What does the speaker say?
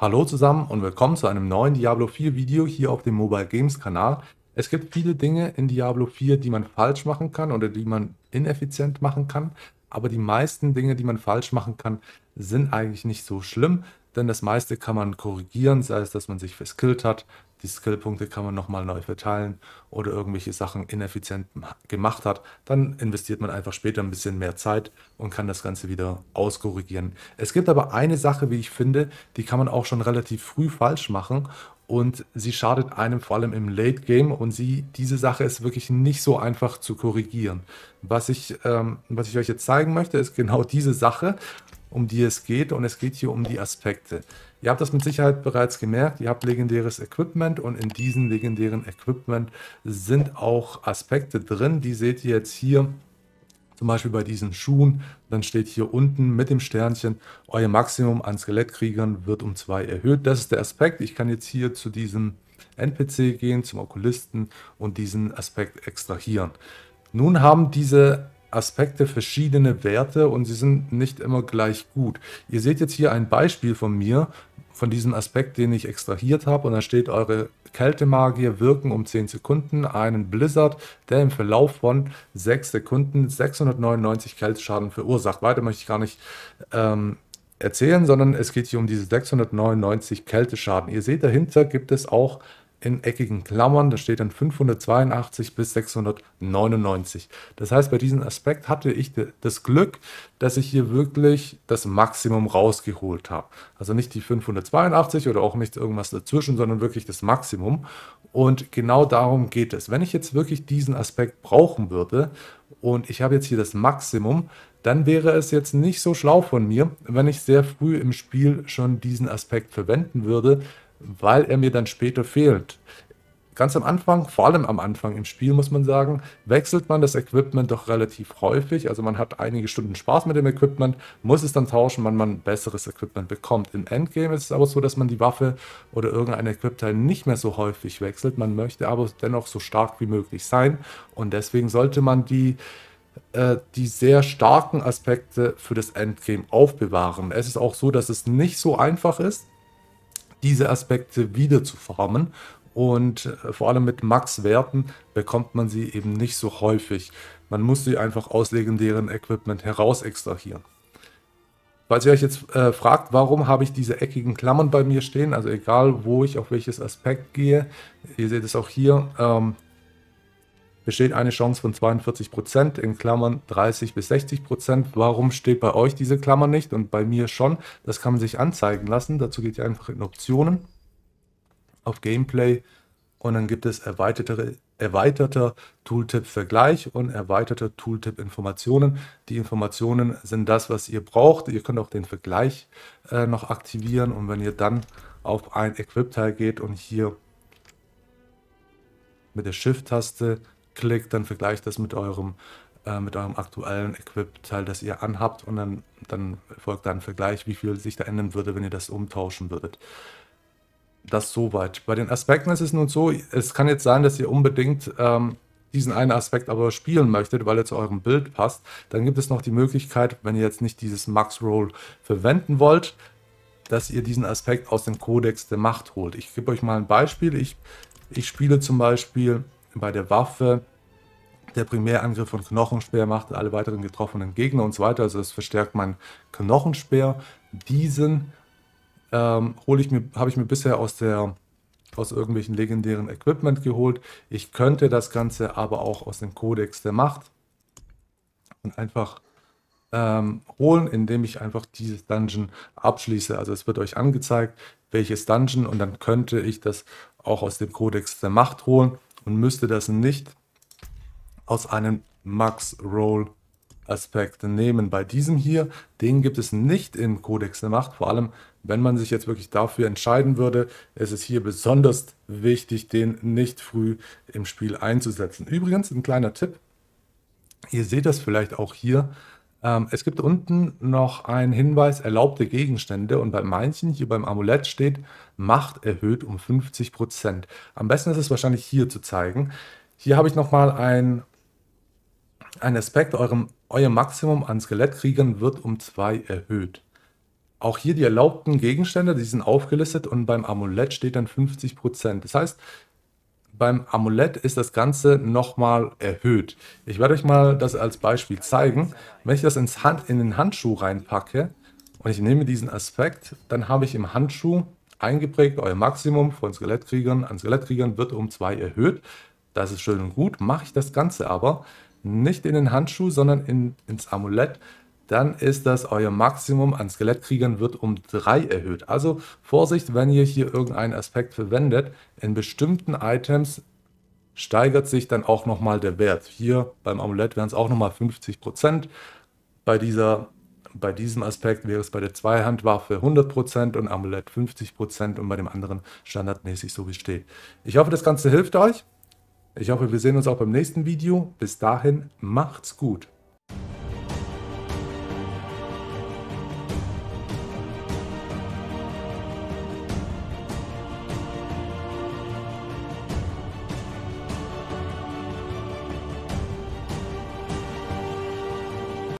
Hallo zusammen und willkommen zu einem neuen Diablo 4 Video hier auf dem Mobile Games Kanal. Es gibt viele Dinge in Diablo 4, die man falsch machen kann oder die man ineffizient machen kann, aber die meisten Dinge, die man falsch machen kann, sind eigentlich nicht so schlimm, denn das meiste kann man korrigieren, sei es, dass man sich verskillt hat, die Skillpunkte kann man nochmal neu verteilen oder irgendwelche Sachen ineffizient gemacht hat, dann investiert man einfach später ein bisschen mehr Zeit und kann das Ganze wieder auskorrigieren. Es gibt aber eine Sache, wie ich finde, die kann man auch schon relativ früh falsch machen und sie schadet einem vor allem im Late Game und sie, diese Sache ist wirklich nicht so einfach zu korrigieren. Was ich, ähm, was ich euch jetzt zeigen möchte, ist genau diese Sache, um die es geht und es geht hier um die Aspekte. Ihr habt das mit Sicherheit bereits gemerkt, ihr habt legendäres Equipment und in diesem legendären Equipment sind auch Aspekte drin. Die seht ihr jetzt hier zum Beispiel bei diesen Schuhen, dann steht hier unten mit dem Sternchen, euer Maximum an Skelettkriegern wird um zwei erhöht. Das ist der Aspekt. Ich kann jetzt hier zu diesem NPC gehen, zum Okulisten und diesen Aspekt extrahieren. Nun haben diese Aspekte verschiedene Werte und sie sind nicht immer gleich gut. Ihr seht jetzt hier ein Beispiel von mir, von diesem Aspekt, den ich extrahiert habe. Und da steht, eure Kältemagier wirken um 10 Sekunden einen Blizzard, der im Verlauf von 6 Sekunden 699 Kälteschaden verursacht. Weiter möchte ich gar nicht ähm, erzählen, sondern es geht hier um diese 699 Kälteschaden. Ihr seht, dahinter gibt es auch in eckigen Klammern. Da steht dann 582 bis 699. Das heißt, bei diesem Aspekt hatte ich das Glück, dass ich hier wirklich das Maximum rausgeholt habe. Also nicht die 582 oder auch nicht irgendwas dazwischen, sondern wirklich das Maximum. Und genau darum geht es. Wenn ich jetzt wirklich diesen Aspekt brauchen würde und ich habe jetzt hier das Maximum, dann wäre es jetzt nicht so schlau von mir, wenn ich sehr früh im Spiel schon diesen Aspekt verwenden würde, weil er mir dann später fehlt. Ganz am Anfang, vor allem am Anfang im Spiel muss man sagen, wechselt man das Equipment doch relativ häufig. Also man hat einige Stunden Spaß mit dem Equipment, muss es dann tauschen, wenn man besseres Equipment bekommt. Im Endgame ist es aber so, dass man die Waffe oder irgendein Equipteil nicht mehr so häufig wechselt. Man möchte aber dennoch so stark wie möglich sein und deswegen sollte man die äh, die sehr starken Aspekte für das Endgame aufbewahren. Es ist auch so, dass es nicht so einfach ist diese Aspekte wieder zu formen. Und äh, vor allem mit Max-Werten bekommt man sie eben nicht so häufig. Man muss sie einfach aus legendären Equipment heraus extrahieren. Falls ihr euch jetzt äh, fragt, warum habe ich diese eckigen Klammern bei mir stehen, also egal wo ich auf welches Aspekt gehe, ihr seht es auch hier, ähm, besteht eine Chance von 42 in Klammern 30 bis 60 Warum steht bei euch diese Klammer nicht und bei mir schon? Das kann man sich anzeigen lassen. Dazu geht ihr einfach in Optionen auf Gameplay und dann gibt es erweiterte, erweiterter Tooltip-Vergleich und erweiterter Tooltip-Informationen. Die Informationen sind das, was ihr braucht. Ihr könnt auch den Vergleich äh, noch aktivieren und wenn ihr dann auf ein Equip-Teil geht und hier mit der Shift-Taste klickt, dann vergleicht das mit eurem, äh, mit eurem aktuellen Equip-Teil, das ihr anhabt und dann, dann folgt da ein Vergleich, wie viel sich da ändern würde, wenn ihr das umtauschen würdet. Das soweit. Bei den Aspekten ist es nun so, es kann jetzt sein, dass ihr unbedingt ähm, diesen einen Aspekt aber spielen möchtet, weil er zu eurem Bild passt, dann gibt es noch die Möglichkeit, wenn ihr jetzt nicht dieses Max Roll verwenden wollt, dass ihr diesen Aspekt aus dem Kodex der Macht holt. Ich gebe euch mal ein Beispiel. Ich, ich spiele zum Beispiel bei der Waffe der Primärangriff von Knochenspeer macht alle weiteren getroffenen Gegner und so weiter. Also das verstärkt meinen Knochenspeer. Diesen ähm, hole ich mir, habe ich mir bisher aus der aus irgendwelchen legendären Equipment geholt. Ich könnte das Ganze aber auch aus dem Kodex der Macht und einfach ähm, holen, indem ich einfach dieses Dungeon abschließe. Also es wird euch angezeigt, welches Dungeon und dann könnte ich das auch aus dem Kodex der Macht holen und müsste das nicht aus einem Max-Roll-Aspekt nehmen. Bei diesem hier, den gibt es nicht im Codex der Macht. Vor allem, wenn man sich jetzt wirklich dafür entscheiden würde, ist es hier besonders wichtig, den nicht früh im Spiel einzusetzen. Übrigens, ein kleiner Tipp. Ihr seht das vielleicht auch hier. Ähm, es gibt unten noch einen Hinweis, erlaubte Gegenstände und bei manchen, hier beim Amulett steht, Macht erhöht um 50%. Am besten ist es wahrscheinlich hier zu zeigen. Hier habe ich nochmal ein ein Aspekt, eurem, euer Maximum an Skelettkriegern wird um 2 erhöht. Auch hier die erlaubten Gegenstände, die sind aufgelistet und beim Amulett steht dann 50%. Das heißt, beim Amulett ist das Ganze nochmal erhöht. Ich werde euch mal das als Beispiel zeigen. Wenn ich das ins Hand, in den Handschuh reinpacke und ich nehme diesen Aspekt, dann habe ich im Handschuh eingeprägt, euer Maximum von Skelettkriegern an Skelettkriegern wird um 2 erhöht. Das ist schön und gut. Mache ich das Ganze aber, nicht in den Handschuh, sondern in, ins Amulett, dann ist das euer Maximum an Skelettkriegern wird um 3 erhöht. Also Vorsicht, wenn ihr hier irgendeinen Aspekt verwendet, in bestimmten Items steigert sich dann auch nochmal der Wert. Hier beim Amulett wären es auch nochmal 50%. Bei, dieser, bei diesem Aspekt wäre es bei der Zweihandwaffe 100% und Amulett 50% und bei dem anderen standardmäßig so wie es steht. Ich hoffe, das Ganze hilft euch. Ich hoffe, wir sehen uns auch beim nächsten Video. Bis dahin, macht's gut.